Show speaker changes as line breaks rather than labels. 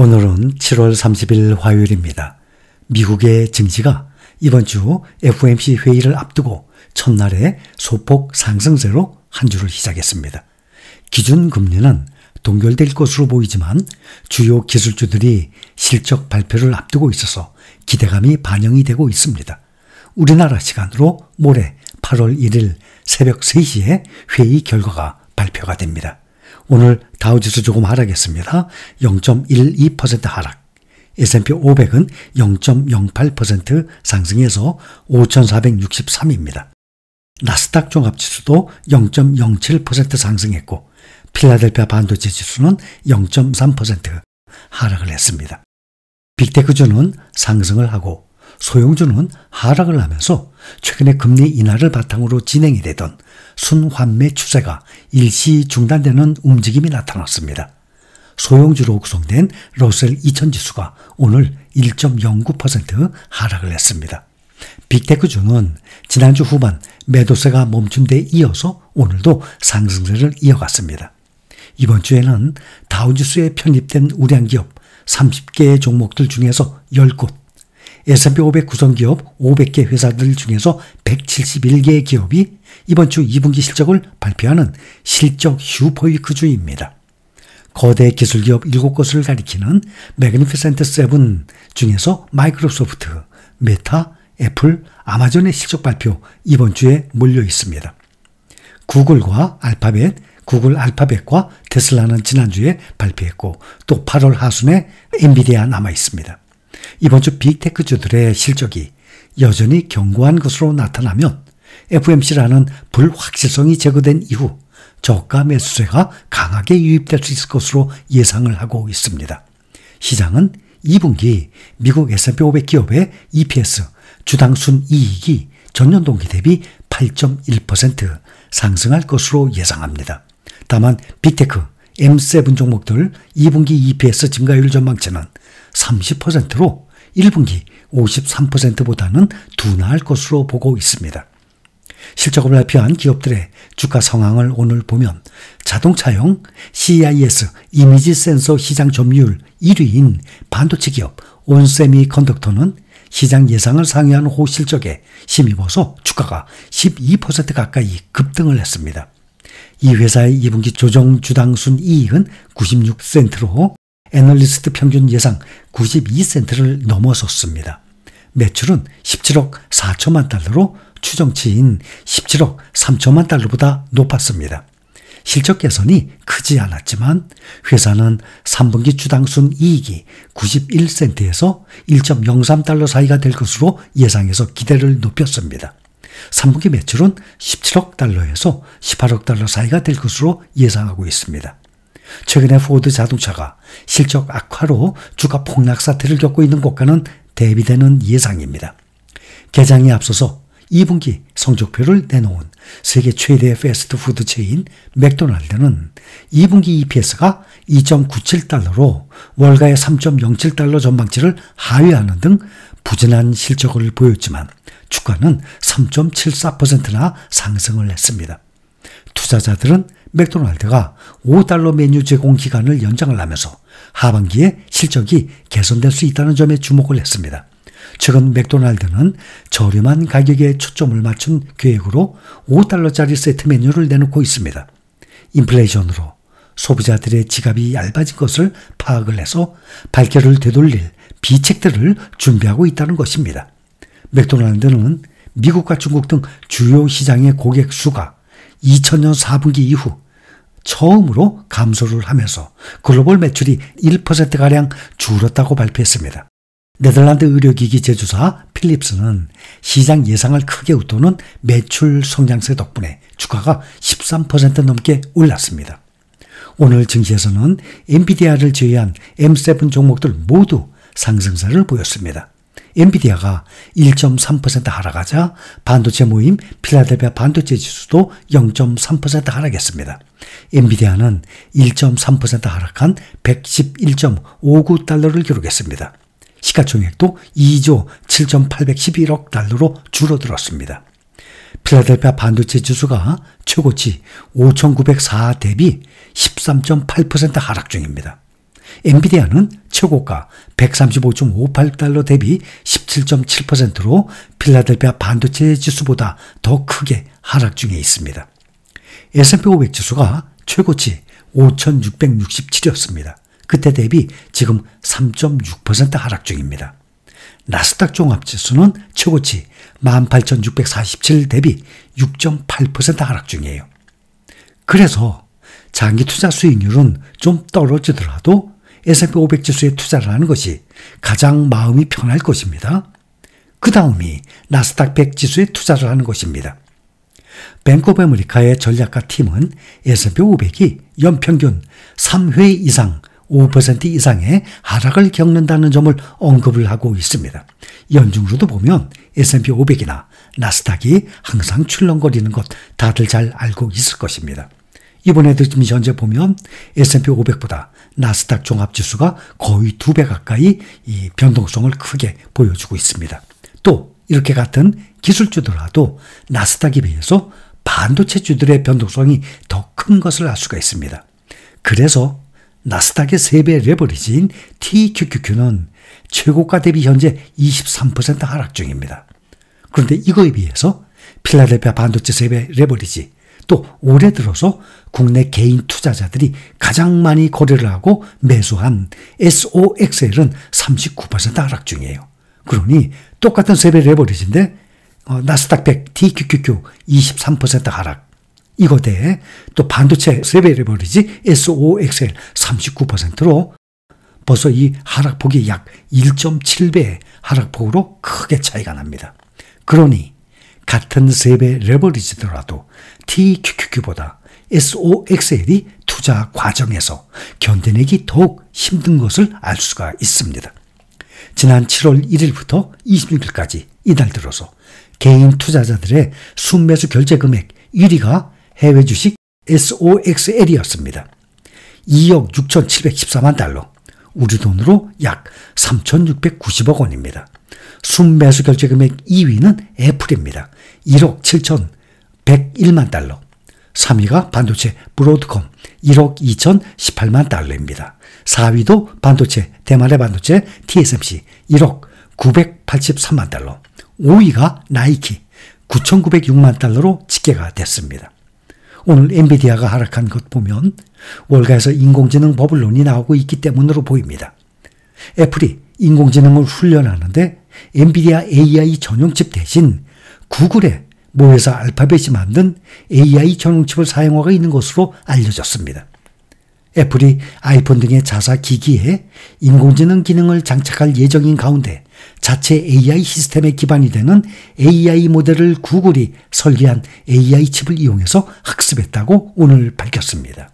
오늘은 7월 30일 화요일입니다. 미국의 증시가 이번 주 FOMC 회의를 앞두고 첫날에 소폭 상승세로 한 주를 시작했습니다. 기준금리는 동결될 것으로 보이지만 주요 기술주들이 실적 발표를 앞두고 있어서 기대감이 반영이 되고 있습니다. 우리나라 시간으로 모레 8월 1일 새벽 3시에 회의 결과가 발표가 됩니다. 오늘 다우지수 조금 하락했습니다. 0.12% 하락. S&P 500은 0.08% 상승해서 5,463입니다. 나스닥 종합지수도 0.07% 상승했고 필라델피아 반도체 지수는 0.3% 하락을 했습니다. 빅테크주는 상승을 하고 소형주는 하락을 하면서 최근에 금리 인하를 바탕으로 진행이 되던 순환매 추세가 일시 중단되는 움직임이 나타났습니다. 소형주로 구성된 러셀 2000 지수가 오늘 1.09% 하락을 했습니다. 빅테크주는 지난주 후반 매도세가 멈춘 데 이어서 오늘도 상승세를 이어갔습니다. 이번 주에는 다우지수에 편입된 우량기업 30개의 종목들 중에서 10곳, S&P 500 구성기업 500개 회사들 중에서 171개의 기업이 이번 주 2분기 실적을 발표하는 실적 슈퍼위크 주입니다. 거대 기술기업 7곳을 가리키는 매그니피센트 7 중에서 마이크로소프트, 메타, 애플, 아마존의 실적 발표 이번 주에 몰려 있습니다. 구글과 알파벳, 구글 알파벳과 테슬라는 지난주에 발표했고 또 8월 하순에 엔비디아 남아 있습니다. 이번 주 빅테크주들의 실적이 여전히 견고한 것으로 나타나면 FMC라는 불확실성이 제거된 이후 저가 매수세가 강하게 유입될 수 있을 것으로 예상을 하고 있습니다. 시장은 2분기 미국 S&P 500 기업의 EPS 주당 순이익이 전년 동기 대비 8.1% 상승할 것으로 예상합니다. 다만 빅테크 M7 종목들 2분기 EPS 증가율 전망치는 30%로 1분기 53%보다는 둔화할 것으로 보고 있습니다. 실적을 발표한 기업들의 주가 상황을 오늘 보면 자동차용 CIS 이미지 센서 시장 점유율 1위인 반도체 기업 온세미 컨덕터는 시장 예상을 상회한 호실적에 힘입어서 주가가 12% 가까이 급등을 했습니다. 이 회사의 2분기 조정 주당순 이익은 96센트로 애널리스트 평균 예상 92센트를 넘어섰습니다. 매출은 17억 4천만 달러로 추정치인 17억 3천만 달러보다 높았습니다. 실적 개선이 크지 않았지만 회사는 3분기 주당순 이익이 91센트에서 1.03달러 사이가 될 것으로 예상해서 기대를 높였습니다. 3분기 매출은 17억 달러에서 18억 달러 사이가 될 것으로 예상하고 있습니다. 최근에 포드 자동차가 실적 악화로 주가 폭락 사태를 겪고 있는 것과는 대비되는 예상입니다. 개장에 앞서서 2분기 성적표를 내놓은 세계 최대 패스트푸드 체인 맥도날드는 2분기 EPS가 2.97달러로 월가의 3.07달러 전망치를 하회하는 등 부진한 실적을 보였지만 주가는 3.74%나 상승을 했습니다. 투자자들은 맥도날드가 5달러 메뉴 제공 기간을 연장을 하면서 하반기에 실적이 개선될 수 있다는 점에 주목을 했습니다. 최근 맥도날드는 저렴한 가격에 초점을 맞춘 계획으로 5달러짜리 세트 메뉴를 내놓고 있습니다. 인플레이션으로 소비자들의 지갑이 얇아진 것을 파악을 해서 발길을 되돌릴 비책들을 준비하고 있다는 것입니다. 맥도날드는 미국과 중국 등 주요 시장의 고객 수가 2000년 4분기 이후 처음으로 감소를 하면서 글로벌 매출이 1%가량 줄었다고 발표했습니다. 네덜란드 의료기기 제조사 필립스는 시장 예상을 크게 웃도는 매출 성장세 덕분에 주가가 13% 넘게 올랐습니다. 오늘 증시에서는 엔비디아를 제외한 M7 종목들 모두 상승세를 보였습니다. 엔비디아가 1.3% 하락하자 반도체 모임 필라델피아 반도체 지수도 0.3% 하락했습니다. 엔비디아는 1.3% 하락한 111.59달러를 기록했습니다. 시가총액도 2조 7,811억 달러로 줄어들었습니다. 필라델피아 반도체 지수가 최고치 5,904 대비 13.8% 하락 중입니다. 엔비디아는 최고가 135.58달러 대비 17.7%로 필라델피아 반도체 지수보다 더 크게 하락 중에 있습니다. S&P 500 지수가 최고치 5,667이었습니다. 그때 대비 지금 3.6% 하락 중입니다. 나스닥 종합지수는 최고치 18,647 대비 6.8% 하락 중이에요. 그래서 장기 투자 수익률은 좀 떨어지더라도 S&P 500 지수에 투자를 하는 것이 가장 마음이 편할 것입니다. 그 다음이 나스닥 100 지수에 투자를 하는 것입니다. 뱅크 오브 아메리카의 전략가 팀은 S&P 500이 연평균 3회 이상 5% 이상의 하락을 겪는다는 점을 언급을 하고 있습니다. 연중으로도 보면 S&P 500이나 나스닥이 항상 출렁거리는 것 다들 잘 알고 있을 것입니다. 이번에도 지금 현재 보면 S&P 500보다 나스닥 종합지수가 거의 두 배 가까이 이 변동성을 크게 보여주고 있습니다. 또 이렇게 같은 기술주더라도 나스닥에 비해서 반도체주들의 변동성이 더 큰 것을 알 수가 있습니다. 그래서 나스닥의 3배 레버리지인 TQQQ는 최고가 대비 현재 23% 하락 중입니다. 그런데 이거에 비해서 필라델피아 반도체 3배 레버리지 또 올해 들어서 국내 개인 투자자들이 가장 많이 거래를 하고 매수한 SOXL은 39% 하락 중이에요. 그러니 똑같은 세배를 버리신데 어, 나스닥 100 DQQQ 23% 하락. 이거 대또 반도체 세배를 버리지 SOXL 39%로 벌써 이 하락폭이 약1 7배 하락폭으로 크게 차이가 납니다. 그러니 같은 세배 레버리지더라도 TQQ보다 q SOXL이 투자 과정에서 견뎌내기 더욱 힘든 것을 알 수가 있습니다. 지난 7월 1일부터 26일까지 이달 들어서 개인 투자자들의 순매수 결제 금액 1위가 해외 주식 SOXL이었습니다. 2억 6,714만 달러, 우리 돈으로 약 3,690억 원입니다. 순매수 결제 금액 2위는 애플입니다. 1억 7천 101만 달러. 3위가 반도체 브로드컴 1억 2018만 달러입니다. 4위도 반도체 대만의 반도체 TSMC 1억 983만 달러. 5위가 나이키 9,906만 달러로 집계가 됐습니다. 오늘 엔비디아가 하락한 것 보면 월가에서 인공지능 버블론이 나오고 있기 때문으로 보입니다. 애플이 인공지능을 훈련하는데 엔비디아 AI 전용칩 대신 구글의 모회사 알파벳이 만든 AI 전용칩을 사용하고 있는 것으로 알려졌습니다. 애플이 아이폰 등의 자사 기기에 인공지능 기능을 장착할 예정인 가운데 자체 AI 시스템에 기반이 되는 AI 모델을 구글이 설계한 AI 칩을 이용해서 학습했다고 오늘 밝혔습니다.